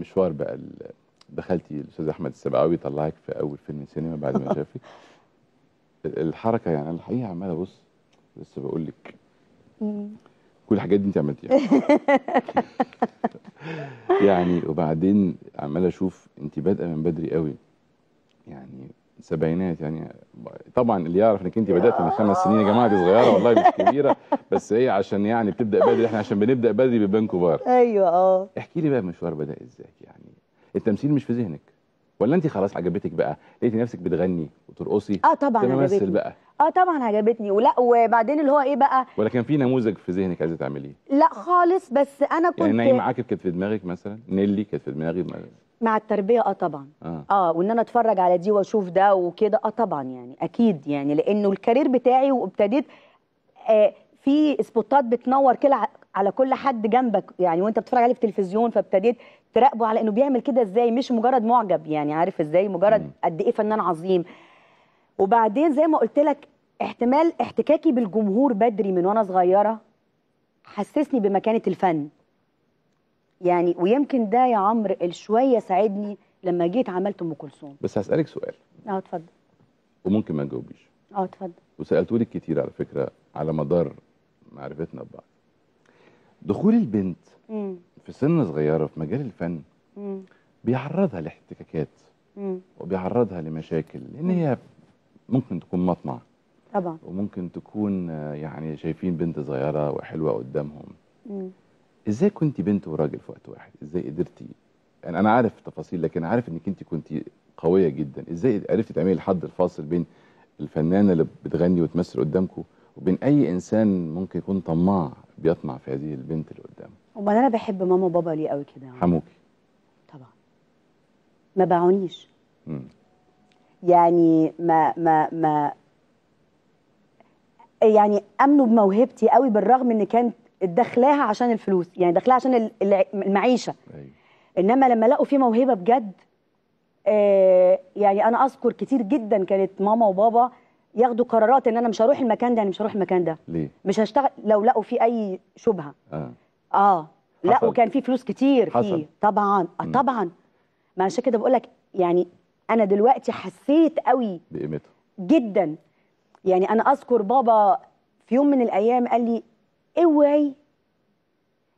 مشوار بقى دخلتي الاستاذ احمد السبعاوي طلعك في اول فيلم سينما بعد ما شافك الحركه يعني الحقيقه عمال ابص لسه بقول لك كل الحاجات دي انت عملتيها يعني وبعدين عمال اشوف انت بادئه من بدري قوي يعني سبعينات يعني طبعا اللي يعرف انك انت بدات من خمس سنين يا جماعه دي صغيره والله مش كبيره بس هي عشان يعني بتبدا بدري احنا عشان بنبدا بدري بيبان كبار ايوه اه احكي لي بقى المشوار بدا ازاي يعني التمثيل مش في ذهنك ولا انت خلاص عجبتك بقى لقيتي نفسك بتغني وترقصي اه طبعا عجبتني بقى اه طبعا عجبتني ولا وبعدين اللي هو ايه بقى ولا كان في نموذج في ذهنك عايزه تعمليه لا خالص بس انا يعني كنت يعني نايم عاكف كانت في دماغك مثلا نيلي كانت في دماغي مع التربيه اه طبعا اه, آه وان انا اتفرج على دي واشوف ده وكده اه طبعا يعني اكيد يعني لانه الكارير بتاعي وابتديت آه في سبوتات بتنور كده على كل حد جنبك يعني وانت بتتفرج عليه في التلفزيون فابتديت تراقبه على انه بيعمل كده ازاي مش مجرد معجب يعني عارف ازاي مجرد قد ايه فنان عظيم وبعدين زي ما قلت لك احتمال احتكاكي بالجمهور بدري من وانا صغيره حسسني بمكانه الفن يعني ويمكن ده يا عمرو الشويه ساعدني لما جيت عملت ام كلثوم بس هسالك سؤال اه اتفضل وممكن ما تجاوبيش اه اتفضل وسالتولي كتير على فكره على مدار معرفتنا ببعض دخول البنت مم. في سن صغيره في مجال الفن مم. بيعرضها لاحتكاكات وبيعرضها لمشاكل لان هي ممكن تكون مطمع طبعا وممكن تكون آه، يعني شايفين بنت صغيره وحلوه قدامهم مم. ازاي كنت بنت وراجل في وقت واحد ازاي قدرتي يعني انا عارف تفاصيل لكن عارف انك انت كنت قويه جدا ازاي عرفتي تعملي الحد الفاصل بين الفنانه اللي بتغني وتمثل قدامكم وبين اي انسان ممكن يكون طماع بيطمع في هذه البنت اللي قدامه امال انا بحب ماما وبابا ليه قوي كده حموكي طبعا ما باعونيش يعني ما ما ما يعني امنوا بموهبتي قوي بالرغم ان كانت داخلاها عشان الفلوس يعني داخلاها عشان المعيشه أي. أيوة. انما لما لقوا في موهبه بجد آه يعني انا اذكر كتير جدا كانت ماما وبابا ياخدوا قرارات ان انا مش هروح المكان ده انا يعني مش هروح المكان ده ليه مش هشتغل لو لقوا في اي شبهه اه, آه. لا وكان في فلوس كتير حصل. فيه طبعا آه طبعا ما عشان كده بقول لك يعني انا دلوقتي حسيت قوي بقيمتها جدا يعني انا اذكر بابا في يوم من الايام قال لي اوعي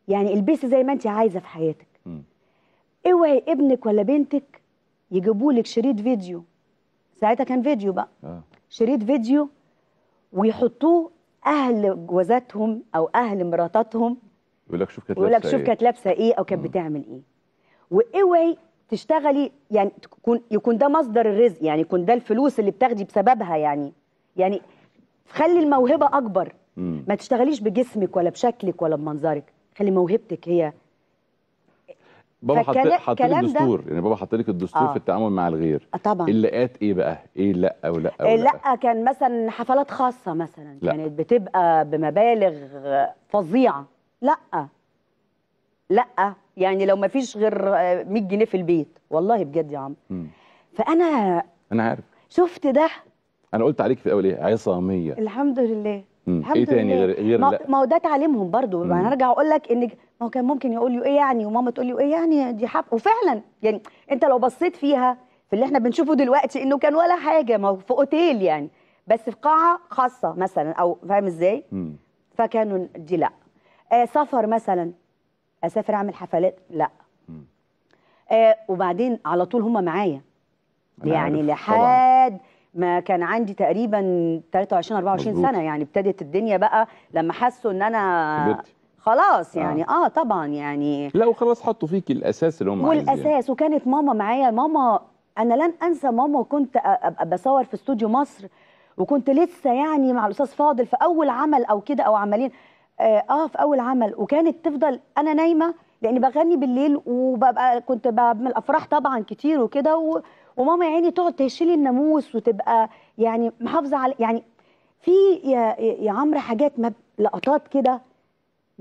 يعني البسي زي ما انت عايزه في حياتك اوعي ابنك ولا بنتك يجيبوا لك شريط فيديو ساعتها كان فيديو بقى آه. شريط فيديو ويحطوه اهل جوازاتهم او اهل مراتاتهم يقول لك شوف كانت لابسه يقول لك شوف إيه. كانت لابسه ايه او كانت بتعمل ايه واوعي تشتغلي يعني تكون يكون ده مصدر الرزق يعني يكون ده الفلوس اللي بتاخدي بسببها يعني يعني خلي الموهبه اكبر مم. ما تشتغليش بجسمك ولا بشكلك ولا بمنظرك خلي موهبتك هي بابا حط حط لك الدستور يعني بابا حط لك الدستور آه. في التعامل مع الغير آه، طبعا اللاءات ايه بقى ايه لا ولا ولا لا كان مثلا حفلات خاصه مثلا لا. كانت بتبقى بمبالغ فظيعه لا لا يعني لو ما فيش غير 100 جنيه في البيت والله بجد يا عم م. فانا انا عارف شفت ده انا قلت عليك في الاول ايه عصاميه الحمد لله الحمد ايه لله. تاني غير غير ما, ما هو ده تعليمهم برضه انا ارجع اقول لك ان هو كان ممكن يقول له ايه يعني وماما تقول له ايه يعني دي حب وفعلا يعني انت لو بصيت فيها في اللي احنا بنشوفه دلوقتي انه كان ولا حاجه ما هو في اوتيل يعني بس في قاعه خاصه مثلا او فاهم ازاي فكانوا دي لا آه سفر مثلا اسافر اعمل حفلات لا آه وبعدين على طول هم معايا يعني لحد ما كان عندي تقريبا 23 24 مزبوط. سنه يعني ابتدت الدنيا بقى لما حسوا ان انا خلاص آه. يعني آه. اه طبعا يعني لا وخلاص حطوا فيكي الاساس اللي هم والاساس يعني. وكانت ماما معايا ماما انا لن انسى ماما كنت بصور في استوديو مصر وكنت لسه يعني مع الاستاذ فاضل في اول عمل او كده او عملين آه, اه في اول عمل وكانت تفضل انا نايمه لاني بغني بالليل وببقى كنت بعمل افراح طبعا كتير وكده وماما يا عيني تقعد تهشلي الناموس وتبقى يعني محافظه على يعني في يا يا عمرو حاجات لقطات كده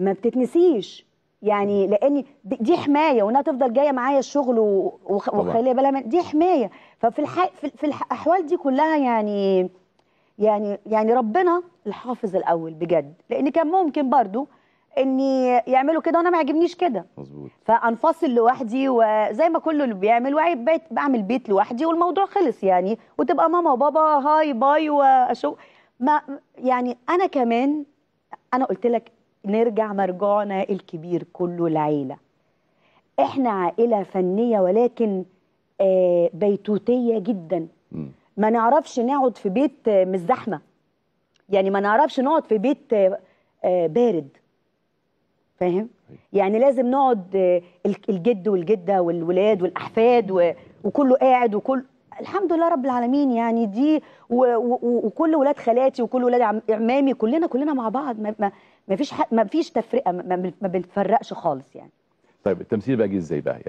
ما بتتنسيش يعني لان دي حمايه وانها تفضل جايه معايا الشغل وخليها بالها من دي حمايه ففي الح... في الاحوال دي كلها يعني يعني يعني ربنا الحافظ الاول بجد لان كان ممكن برضو اني يعملوا كده وانا ما يعجبنيش كده مظبوط فانفصل لوحدي وزي ما كله اللي بيعمل وعيب بيت بعمل بيت لوحدي والموضوع خلص يعني وتبقى ماما وبابا هاي باي واشوف ما يعني انا كمان انا قلت لك نرجع مرجعنا الكبير كله العيلة احنا عائلة فنية ولكن آه، بيتوتية جدا ما نعرفش نقعد في بيت آه، مش زحمة يعني ما نعرفش نقعد في بيت آه، بارد فاهم أيوة. يعني لازم نقعد الجد والجدة والولاد والأحفاد وكله قاعد وكل الحمد لله رب العالمين يعني دي وكل ولاد خالاتي وكل ولاد عمامي كلنا كلنا مع بعض ما, ما, ما فيش ما فيش تفرقه ما, ما بنتفرقش خالص يعني طيب التمثيل بقى جه ازاي بقى يعني